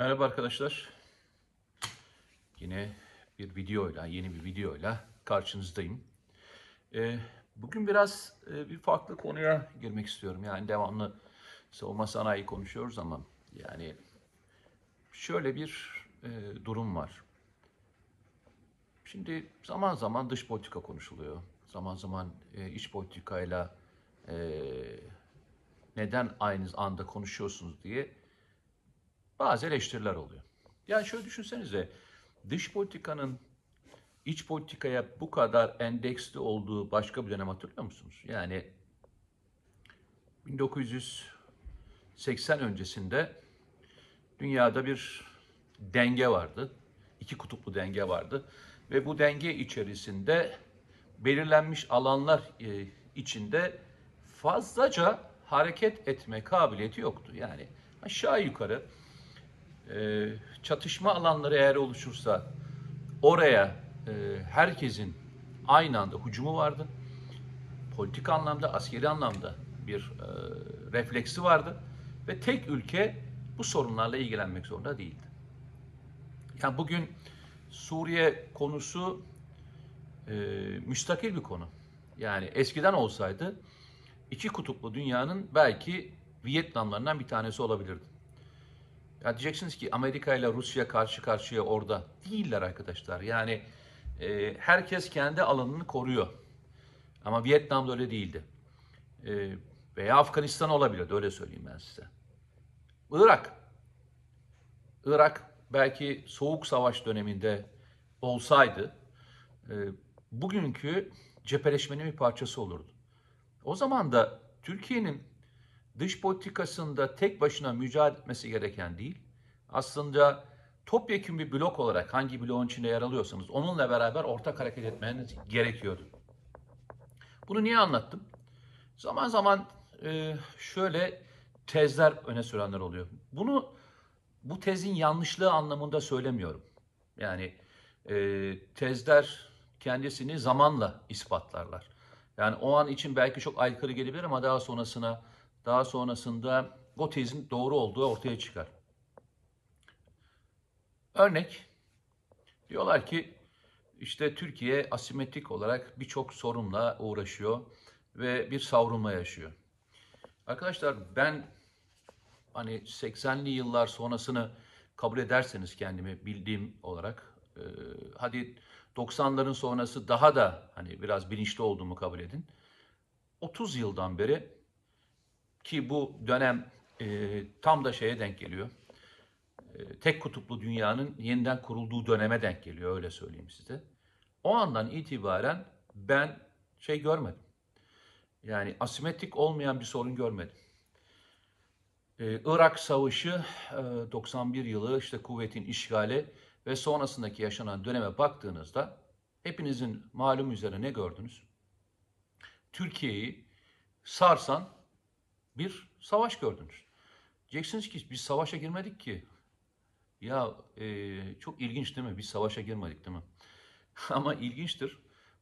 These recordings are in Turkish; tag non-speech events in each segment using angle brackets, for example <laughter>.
Merhaba arkadaşlar. Yine bir videoyla, yeni bir videoyla karşınızdayım. Ee, bugün biraz e, bir farklı konuya girmek istiyorum. Yani devamlı savunma sanayi konuşuyoruz ama yani şöyle bir e, durum var. Şimdi zaman zaman dış politika konuşuluyor. Zaman zaman e, iç politikayla e, neden aynı anda konuşuyorsunuz diye bazı eleştiriler oluyor. Yani şöyle düşünsenize dış politikanın iç politikaya bu kadar endeksli olduğu başka bir dönem hatırlıyor musunuz? Yani 1980 öncesinde dünyada bir denge vardı. İki kutuplu denge vardı ve bu denge içerisinde belirlenmiş alanlar e, içinde fazlaca hareket etme kabiliyeti yoktu. Yani aşağı yukarı ee, çatışma alanları eğer oluşursa oraya e, herkesin aynı anda hücumu vardı. Politik anlamda, askeri anlamda bir e, refleksi vardı ve tek ülke bu sorunlarla ilgilenmek zorunda değildi. Yani bugün Suriye konusu e, müstakil bir konu. Yani eskiden olsaydı iki kutuplu dünyanın belki Vietnamlarından bir tanesi olabilirdi. Ya diyeceksiniz ki Amerika ile Rusya karşı karşıya orada. Değiller arkadaşlar. Yani e, herkes kendi alanını koruyor. Ama Vietnam'da öyle değildi. E, veya Afganistan olabilir. Öyle söyleyeyim ben size. Irak. Irak belki soğuk savaş döneminde olsaydı e, bugünkü cepheleşmenin bir parçası olurdu. O zaman da Türkiye'nin dış politikasında tek başına mücadele etmesi gereken değil, aslında topyekun bir blok olarak hangi bloğun içinde yer alıyorsanız onunla beraber ortak hareket etmeniz gerekiyordu. Bunu niye anlattım? Zaman zaman e, şöyle tezler öne sürenler oluyor. Bunu bu tezin yanlışlığı anlamında söylemiyorum. Yani e, tezler kendisini zamanla ispatlarlar. Yani o an için belki çok aykırı gelebilir ama daha sonrasına daha sonrasında o tezin doğru olduğu ortaya çıkar. Örnek diyorlar ki işte Türkiye asimetrik olarak birçok sorunla uğraşıyor ve bir savrulma yaşıyor. Arkadaşlar ben hani 80'li yıllar sonrasını kabul ederseniz kendimi bildiğim olarak e, hadi 90'ların sonrası daha da hani biraz bilinçli olduğumu kabul edin. 30 yıldan beri ki bu dönem e, tam da şeye denk geliyor. E, tek kutuplu dünyanın yeniden kurulduğu döneme denk geliyor öyle söyleyeyim size. O andan itibaren ben şey görmedim. Yani asimetrik olmayan bir sorun görmedim. E, Irak Savaşı 91 e, yılı işte kuvvetin işgali ve sonrasındaki yaşanan döneme baktığınızda hepinizin malum üzere ne gördünüz? Türkiye'yi sarsan bir savaş gördünüz. Diyeceksiniz ki biz savaşa girmedik ki. Ya e, çok ilginç değil mi? Biz savaşa girmedik değil mi? <laughs> Ama ilginçtir.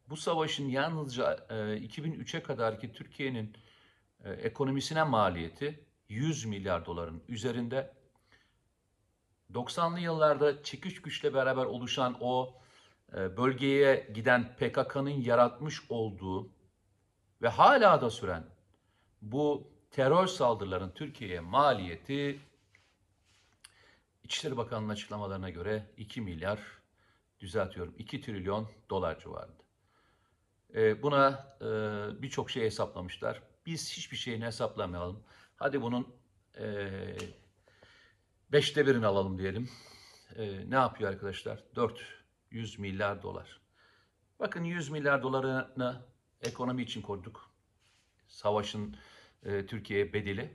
Bu savaşın yalnızca e, 2003'e ki Türkiye'nin e, ekonomisine maliyeti 100 milyar doların üzerinde. 90'lı yıllarda çekiş güçle beraber oluşan o e, bölgeye giden PKK'nın yaratmış olduğu ve hala da süren bu terör saldırılarının Türkiye'ye maliyeti İçişleri Bakanı'nın açıklamalarına göre 2 milyar düzeltiyorum 2 trilyon dolar civarında. E, buna e, birçok şey hesaplamışlar. Biz hiçbir şeyini hesaplamayalım. Hadi bunun e, beşte birini alalım diyelim. E, ne yapıyor arkadaşlar? 400 milyar dolar. Bakın 100 milyar dolarını ekonomi için koyduk. Savaşın e, Türkiye'ye bedeli.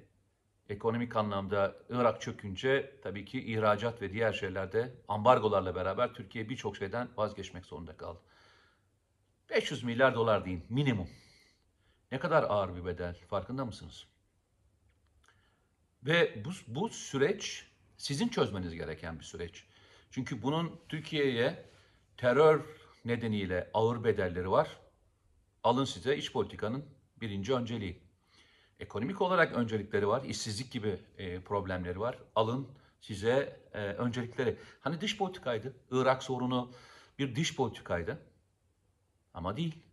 Ekonomik anlamda Irak çökünce tabii ki ihracat ve diğer şeylerde ambargolarla beraber Türkiye birçok şeyden vazgeçmek zorunda kaldı. 500 milyar dolar deyin minimum. Ne kadar ağır bir bedel farkında mısınız? Ve bu, bu süreç sizin çözmeniz gereken bir süreç. Çünkü bunun Türkiye'ye terör nedeniyle ağır bedelleri var. Alın size iç politikanın birinci önceliği. Ekonomik olarak öncelikleri var, işsizlik gibi e, problemleri var. Alın size e, öncelikleri. Hani dış politikaydı, Irak sorunu bir dış politikaydı ama değil.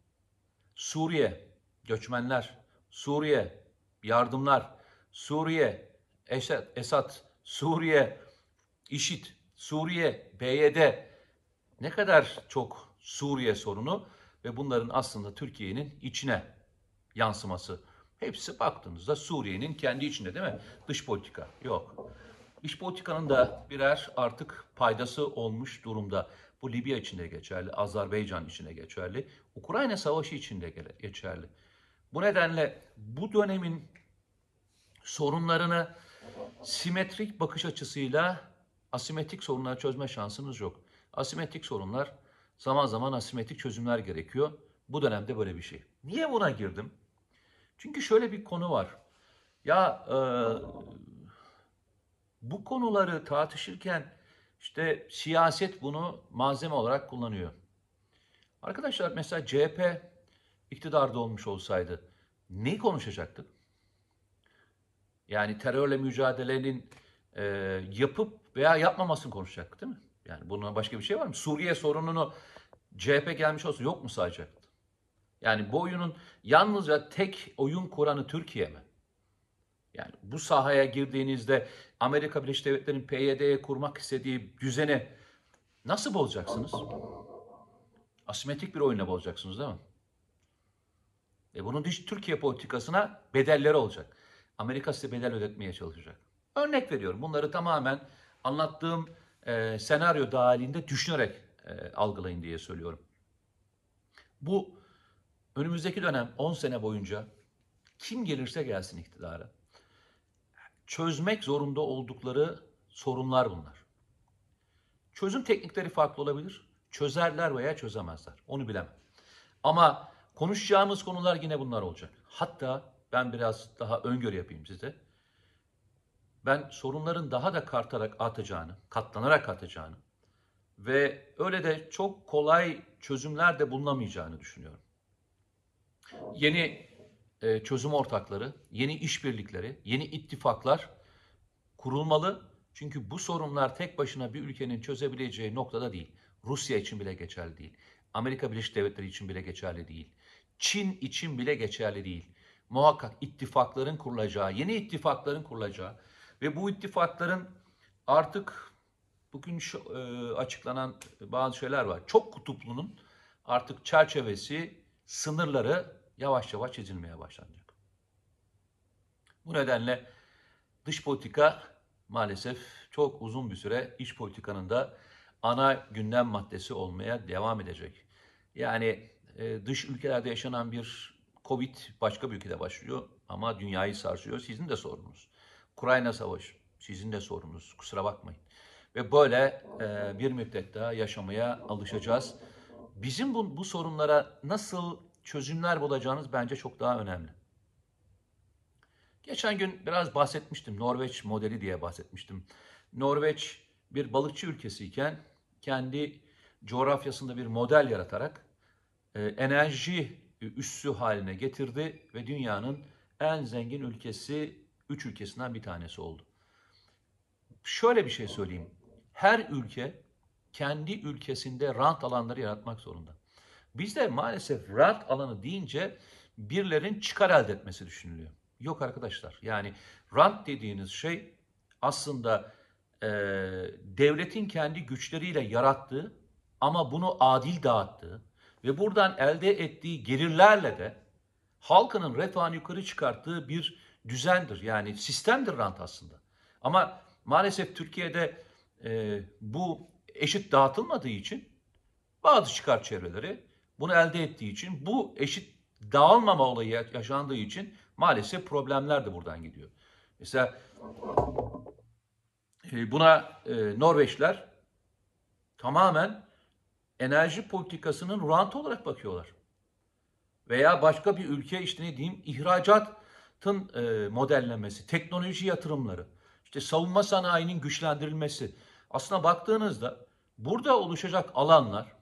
Suriye, göçmenler, Suriye, yardımlar, Suriye, Esad, Esad Suriye, İŞİD, Suriye, BYD ne kadar çok Suriye sorunu ve bunların aslında Türkiye'nin içine yansıması. Hepsi baktığınızda Suriye'nin kendi içinde değil mi? Dış politika yok. Dış politikanın da birer artık paydası olmuş durumda. Bu Libya için de geçerli, Azerbaycan için de geçerli, Ukrayna Savaşı için de geçerli. Bu nedenle bu dönemin sorunlarını simetrik bakış açısıyla asimetrik sorunları çözme şansınız yok. Asimetrik sorunlar zaman zaman asimetrik çözümler gerekiyor. Bu dönemde böyle bir şey. Niye buna girdim? Çünkü şöyle bir konu var. Ya e, bu konuları tartışırken işte siyaset bunu malzeme olarak kullanıyor. Arkadaşlar mesela CHP iktidarda olmuş olsaydı ne konuşacaktı? Yani terörle mücadelenin e, yapıp veya yapmamasını konuşacak değil mi? Yani bundan başka bir şey var mı? Suriye sorununu CHP gelmiş olsun yok mu sadece? Yani bu oyunun yalnızca tek oyun kuranı Türkiye mi? Yani bu sahaya girdiğinizde Amerika Birleşik Devletleri'nin PYD'ye kurmak istediği düzeni nasıl bozacaksınız? Asimetrik bir oyunla bozacaksınız değil mi? E bunun dış Türkiye politikasına bedelleri olacak. Amerika size bedel ödetmeye çalışacak. Örnek veriyorum. Bunları tamamen anlattığım e, senaryo dahilinde düşünerek e, algılayın diye söylüyorum. Bu önümüzdeki dönem 10 sene boyunca kim gelirse gelsin iktidara çözmek zorunda oldukları sorunlar bunlar. Çözüm teknikleri farklı olabilir. Çözerler veya çözemezler. Onu bilemem. Ama konuşacağımız konular yine bunlar olacak. Hatta ben biraz daha öngörü yapayım size. Ben sorunların daha da kartarak atacağını, katlanarak atacağını ve öyle de çok kolay çözümler de bulunamayacağını düşünüyorum. Yeni e, çözüm ortakları, yeni işbirlikleri, yeni ittifaklar kurulmalı. Çünkü bu sorunlar tek başına bir ülkenin çözebileceği noktada değil. Rusya için bile geçerli değil. Amerika Birleşik Devletleri için bile geçerli değil. Çin için bile geçerli değil. Muhakkak ittifakların kurulacağı, yeni ittifakların kurulacağı ve bu ittifakların artık bugün şu, e, açıklanan bazı şeyler var. Çok kutuplunun artık çerçevesi, sınırları yavaş yavaş çizilmeye başlanacak. Bu nedenle dış politika maalesef çok uzun bir süre iç politikanın da ana gündem maddesi olmaya devam edecek. Yani e, dış ülkelerde yaşanan bir Covid başka bir ülkede başlıyor ama dünyayı sarsıyor. Sizin de sorunuz. Ukrayna Savaşı sizin de sorunuz. Kusura bakmayın. Ve böyle e, bir müddet daha yaşamaya alışacağız. Bizim bu, bu sorunlara nasıl çözümler bulacağınız bence çok daha önemli. Geçen gün biraz bahsetmiştim. Norveç modeli diye bahsetmiştim. Norveç bir balıkçı ülkesiyken kendi coğrafyasında bir model yaratarak e, enerji üssü haline getirdi ve dünyanın en zengin ülkesi, üç ülkesinden bir tanesi oldu. Şöyle bir şey söyleyeyim. Her ülke kendi ülkesinde rant alanları yaratmak zorunda. Bizde maalesef rahat alanı deyince birilerin çıkar elde etmesi düşünülüyor. Yok arkadaşlar yani rant dediğiniz şey aslında e, devletin kendi güçleriyle yarattığı ama bunu adil dağıttığı ve buradan elde ettiği gelirlerle de halkının refahını yukarı çıkarttığı bir düzendir. Yani sistemdir rant aslında. Ama maalesef Türkiye'de e, bu eşit dağıtılmadığı için bazı çıkar çevreleri bunu elde ettiği için bu eşit dağılmama olayı yaşandığı için maalesef problemler de buradan gidiyor. Mesela e, buna e, Norveçler tamamen enerji politikasının rant olarak bakıyorlar. Veya başka bir ülke işte ne diyeyim ihracatın e, modellemesi, teknoloji yatırımları, işte savunma sanayinin güçlendirilmesi. Aslına baktığınızda burada oluşacak alanlar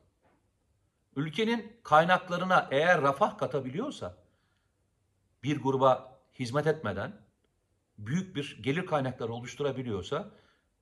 Ülkenin kaynaklarına eğer refah katabiliyorsa bir gruba hizmet etmeden büyük bir gelir kaynakları oluşturabiliyorsa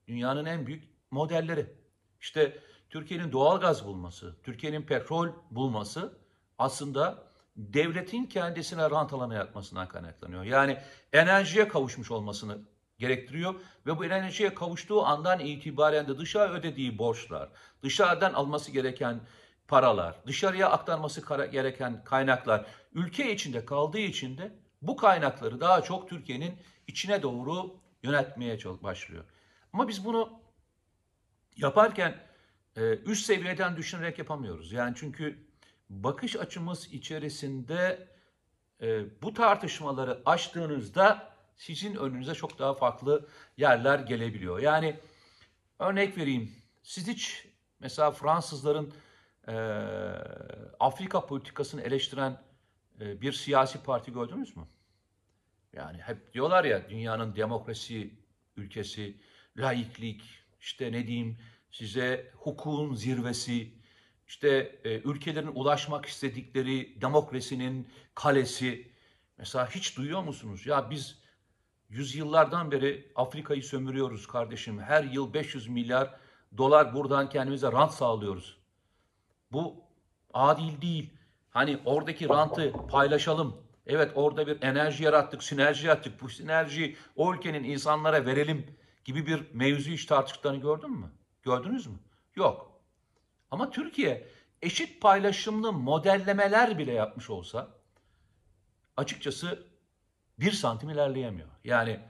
dünyanın en büyük modelleri. İşte Türkiye'nin doğal gaz bulması, Türkiye'nin petrol bulması aslında devletin kendisine rant alanı yapmasından kaynaklanıyor. Yani enerjiye kavuşmuş olmasını gerektiriyor ve bu enerjiye kavuştuğu andan itibaren de dışa ödediği borçlar, dışarıdan alması gereken paralar, dışarıya aktarması gereken kaynaklar ülke içinde kaldığı için de bu kaynakları daha çok Türkiye'nin içine doğru yönetmeye başlıyor. Ama biz bunu yaparken e, üst seviyeden düşünerek yapamıyoruz. Yani çünkü bakış açımız içerisinde e, bu tartışmaları açtığınızda sizin önünüze çok daha farklı yerler gelebiliyor. Yani örnek vereyim. Siz hiç mesela Fransızların e, Afrika politikasını eleştiren e, bir siyasi parti gördünüz mü? Yani hep diyorlar ya dünyanın demokrasi ülkesi, laiklik, işte ne diyeyim size hukukun zirvesi, işte e, ülkelerin ulaşmak istedikleri demokrasinin kalesi. Mesela hiç duyuyor musunuz? Ya biz yüzyıllardan beri Afrika'yı sömürüyoruz kardeşim. Her yıl 500 milyar dolar buradan kendimize rant sağlıyoruz. Bu adil değil. Hani oradaki rantı paylaşalım. Evet orada bir enerji yarattık, sinerji yarattık. Bu sinerjiyi o ülkenin insanlara verelim gibi bir mevzu iş tartıştıklarını gördün mü? Gördünüz mü? Yok. Ama Türkiye eşit paylaşımlı modellemeler bile yapmış olsa açıkçası bir santim ilerleyemiyor. Yani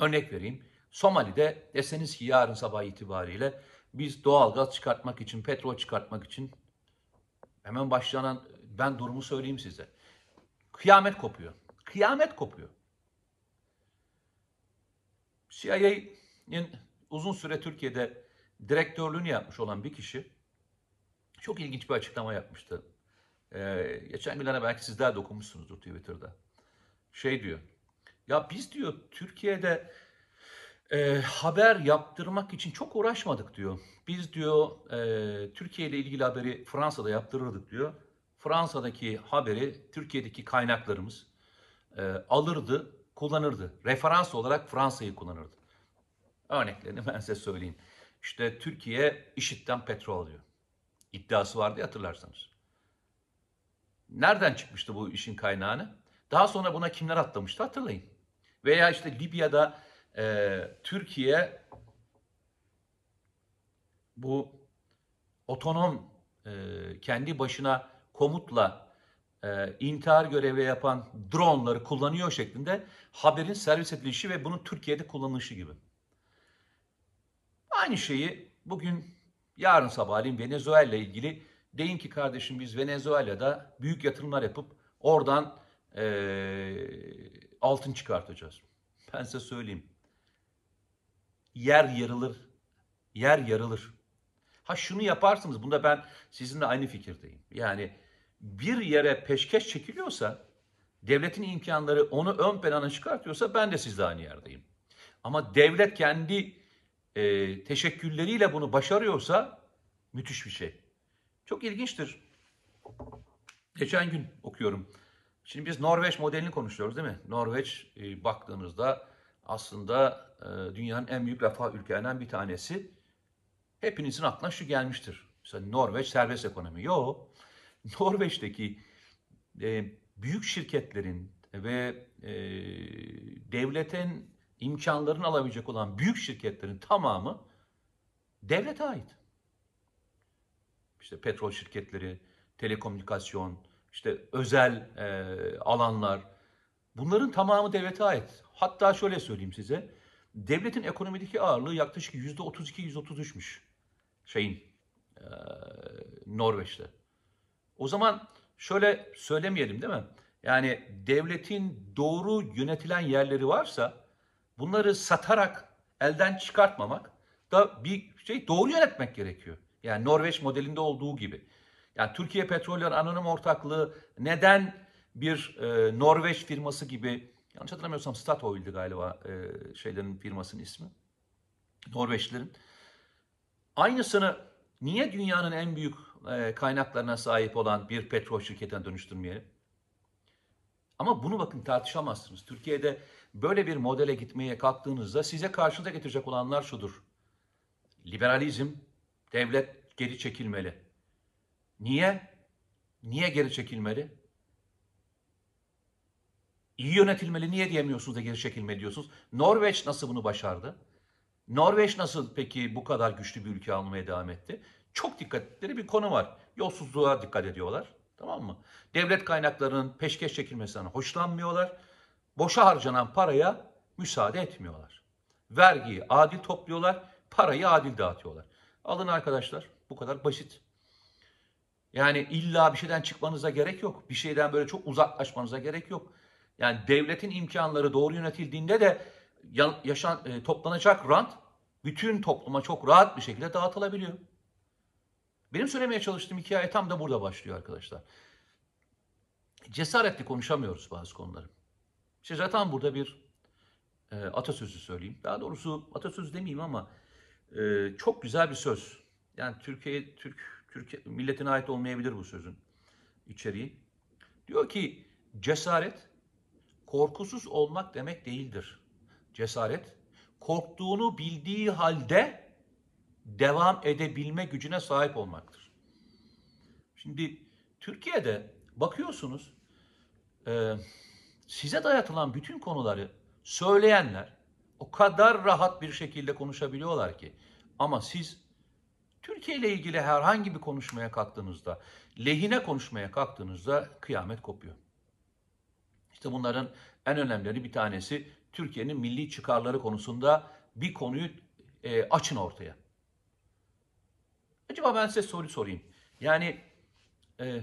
örnek vereyim. Somali'de deseniz ki yarın sabah itibariyle biz doğal gaz çıkartmak için, petrol çıkartmak için hemen başlanan ben durumu söyleyeyim size. Kıyamet kopuyor. Kıyamet kopuyor. CIA'nin uzun süre Türkiye'de direktörlüğünü yapmış olan bir kişi çok ilginç bir açıklama yapmıştı. Ee, geçen günlerde belki sizler dokunmuşsunuzdur Twitter'da. Şey diyor. Ya biz diyor Türkiye'de e, haber yaptırmak için çok uğraşmadık diyor. Biz diyor e, Türkiye ile ilgili haberi Fransa'da yaptırırdık diyor. Fransa'daki haberi Türkiye'deki kaynaklarımız e, alırdı, kullanırdı. Referans olarak Fransa'yı kullanırdı. Örneklerini ben size söyleyeyim. İşte Türkiye IŞİD'den petrol alıyor. İddiası vardı ya hatırlarsanız. Nereden çıkmıştı bu işin kaynağını? Daha sonra buna kimler atlamıştı hatırlayın. Veya işte Libya'da e, Türkiye bu otonom e, kendi başına komutla e, intihar görevi yapan dronları kullanıyor şeklinde haberin servis edilişi ve bunun Türkiye'de kullanılışı gibi. Aynı şeyi bugün yarın sabahleyin Venezuela ile ilgili deyin ki kardeşim biz Venezuela'da büyük yatırımlar yapıp oradan e, altın çıkartacağız. Ben size söyleyeyim yer yarılır. Yer yarılır. Ha şunu yaparsınız. Bunda ben sizinle aynı fikirdeyim. Yani bir yere peşkeş çekiliyorsa devletin imkanları onu ön plana çıkartıyorsa ben de sizle aynı yerdeyim. Ama devlet kendi e, teşekkülleriyle bunu başarıyorsa müthiş bir şey. Çok ilginçtir. Geçen gün okuyorum. Şimdi biz Norveç modelini konuşuyoruz değil mi? Norveç e, baktığınızda aslında e, dünyanın en büyük refah ülkelerinden bir tanesi. Hepinizin aklına şu gelmiştir. Mesela Norveç serbest ekonomi. yok. <laughs> Norveç'teki e, büyük şirketlerin ve e, devletin imkanlarını alabilecek olan büyük şirketlerin tamamı devlete ait. İşte petrol şirketleri, telekomünikasyon, işte özel e, alanlar, Bunların tamamı devlete ait. Hatta şöyle söyleyeyim size. Devletin ekonomideki ağırlığı yaklaşık %32-%33'müş. Şeyin, e, Norveç'te. O zaman şöyle söylemeyelim değil mi? Yani devletin doğru yönetilen yerleri varsa bunları satarak elden çıkartmamak da bir şey doğru yönetmek gerekiyor. Yani Norveç modelinde olduğu gibi. Yani Türkiye Petroller Anonim Ortaklığı neden bir e, Norveç firması gibi yanlış hatırlamıyorsam Statoil'di galiba e, şeylerin firmasının ismi. Norveçlerin. Aynısını niye dünyanın en büyük e, kaynaklarına sahip olan bir petrol şirketine dönüştürmeyelim? Ama bunu bakın tartışamazsınız. Türkiye'de böyle bir modele gitmeye kalktığınızda size karşınıza getirecek olanlar şudur. Liberalizm, devlet geri çekilmeli. Niye? Niye geri çekilmeli? İyi yönetilmeli niye diyemiyorsunuz da geri çekilme diyorsunuz. Norveç nasıl bunu başardı? Norveç nasıl peki bu kadar güçlü bir ülke almaya devam etti? Çok dikkatleri bir konu var. Yolsuzluğa dikkat ediyorlar. Tamam mı? Devlet kaynaklarının peşkeş çekilmesine hoşlanmıyorlar. Boşa harcanan paraya müsaade etmiyorlar. Vergiyi adil topluyorlar, parayı adil dağıtıyorlar. Alın arkadaşlar, bu kadar basit. Yani illa bir şeyden çıkmanıza gerek yok. Bir şeyden böyle çok uzaklaşmanıza gerek yok. Yani devletin imkanları doğru yönetildiğinde de yaşan, e, toplanacak rant bütün topluma çok rahat bir şekilde dağıtılabiliyor. Benim söylemeye çalıştığım hikaye tam da burada başlıyor arkadaşlar. Cesaretli konuşamıyoruz bazı konuları. İşte zaten burada bir e, atasözü söyleyeyim. Daha doğrusu atasözü demeyeyim ama e, çok güzel bir söz. Yani Türkiye Türk Türkiye milletine ait olmayabilir bu sözün içeriği. Diyor ki cesaret korkusuz olmak demek değildir. Cesaret, korktuğunu bildiği halde devam edebilme gücüne sahip olmaktır. Şimdi Türkiye'de bakıyorsunuz e, size dayatılan bütün konuları söyleyenler o kadar rahat bir şekilde konuşabiliyorlar ki. Ama siz Türkiye ile ilgili herhangi bir konuşmaya kalktığınızda, lehine konuşmaya kalktığınızda kıyamet kopuyor. İşte bunların en önemlileri bir tanesi Türkiye'nin milli çıkarları konusunda bir konuyu e, açın ortaya. Acaba ben size soru sorayım. Yani e,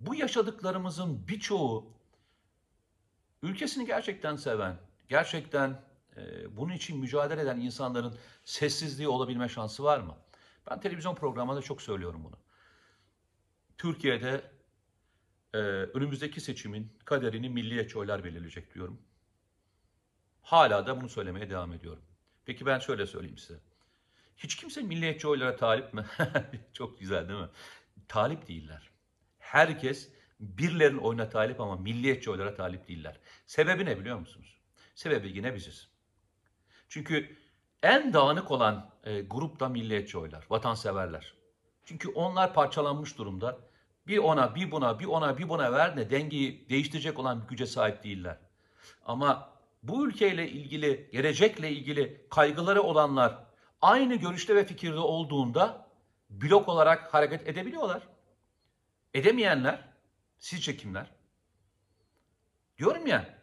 bu yaşadıklarımızın birçoğu ülkesini gerçekten seven, gerçekten e, bunun için mücadele eden insanların sessizliği olabilme şansı var mı? Ben televizyon programında çok söylüyorum bunu. Türkiye'de e, önümüzdeki seçimin kaderini milliyetçi oylar belirleyecek diyorum. Hala da bunu söylemeye devam ediyorum. Peki ben şöyle söyleyeyim size. Hiç kimse milliyetçi oylara talip mi? <laughs> Çok güzel değil mi? Talip değiller. Herkes birlerin oyuna talip ama milliyetçi oylara talip değiller. Sebebi ne biliyor musunuz? Sebebi yine biziz. Çünkü en dağınık olan e, grup milliyetçi oylar, vatanseverler. Çünkü onlar parçalanmış durumda bir ona, bir buna, bir ona, bir buna ver de dengeyi değiştirecek olan bir güce sahip değiller. Ama bu ülkeyle ilgili, gelecekle ilgili kaygıları olanlar aynı görüşte ve fikirde olduğunda blok olarak hareket edebiliyorlar. Edemeyenler sizce kimler? Diyorum ya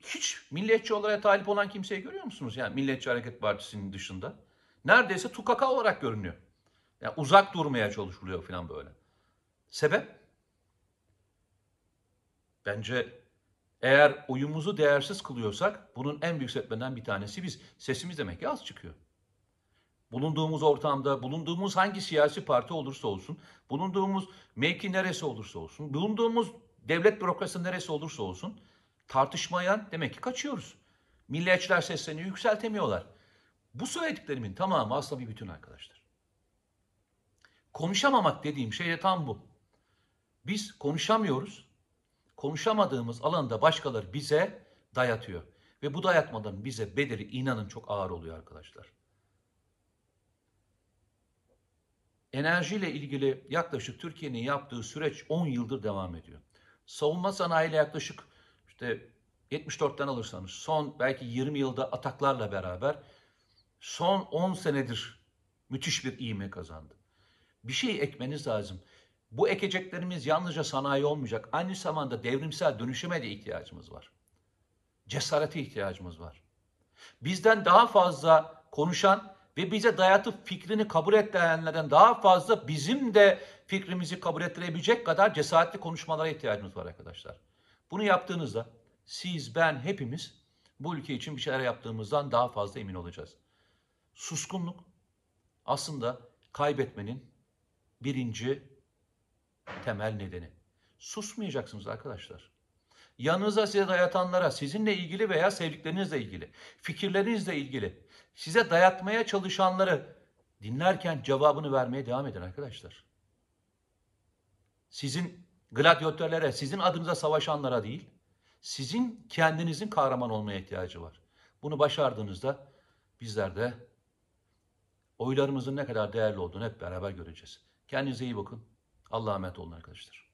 hiç milliyetçi olarak talip olan kimseyi görüyor musunuz? Yani Milliyetçi Hareket Partisi'nin dışında. Neredeyse tukaka olarak görünüyor. Yani uzak durmaya çalışılıyor falan böyle. Sebep? Bence eğer oyumuzu değersiz kılıyorsak bunun en büyük sebeplerinden bir tanesi biz. Sesimiz demek ki az çıkıyor. Bulunduğumuz ortamda, bulunduğumuz hangi siyasi parti olursa olsun, bulunduğumuz mevki neresi olursa olsun, bulunduğumuz devlet bürokrasisi neresi olursa olsun tartışmayan demek ki kaçıyoruz. Milliyetçiler seslerini yükseltemiyorlar. Bu söylediklerimin tamamı aslında bir bütün arkadaşlar. Konuşamamak dediğim şey de tam bu. Biz konuşamıyoruz. Konuşamadığımız alanda başkaları bize dayatıyor. Ve bu dayatmadan bize bedeli inanın çok ağır oluyor arkadaşlar. Enerjiyle ilgili yaklaşık Türkiye'nin yaptığı süreç 10 yıldır devam ediyor. Savunma sanayiyle yaklaşık işte 74'ten alırsanız son belki 20 yılda ataklarla beraber son 10 senedir müthiş bir iğme kazandı. Bir şey ekmeniz lazım. Bu ekeceklerimiz yalnızca sanayi olmayacak. Aynı zamanda devrimsel dönüşüme de ihtiyacımız var. Cesarete ihtiyacımız var. Bizden daha fazla konuşan ve bize dayatıp fikrini kabul ettirenlerden daha fazla bizim de fikrimizi kabul ettirebilecek kadar cesaretli konuşmalara ihtiyacımız var arkadaşlar. Bunu yaptığınızda siz, ben, hepimiz bu ülke için bir şeyler yaptığımızdan daha fazla emin olacağız. Suskunluk aslında kaybetmenin birinci temel nedeni. Susmayacaksınız arkadaşlar. Yanınıza size dayatanlara, sizinle ilgili veya sevdiklerinizle ilgili, fikirlerinizle ilgili, size dayatmaya çalışanları dinlerken cevabını vermeye devam edin arkadaşlar. Sizin gladyatörlere, sizin adınıza savaşanlara değil, sizin kendinizin kahraman olmaya ihtiyacı var. Bunu başardığınızda bizler de oylarımızın ne kadar değerli olduğunu hep beraber göreceğiz. Kendinize iyi bakın. Allah'a emanet olun arkadaşlar.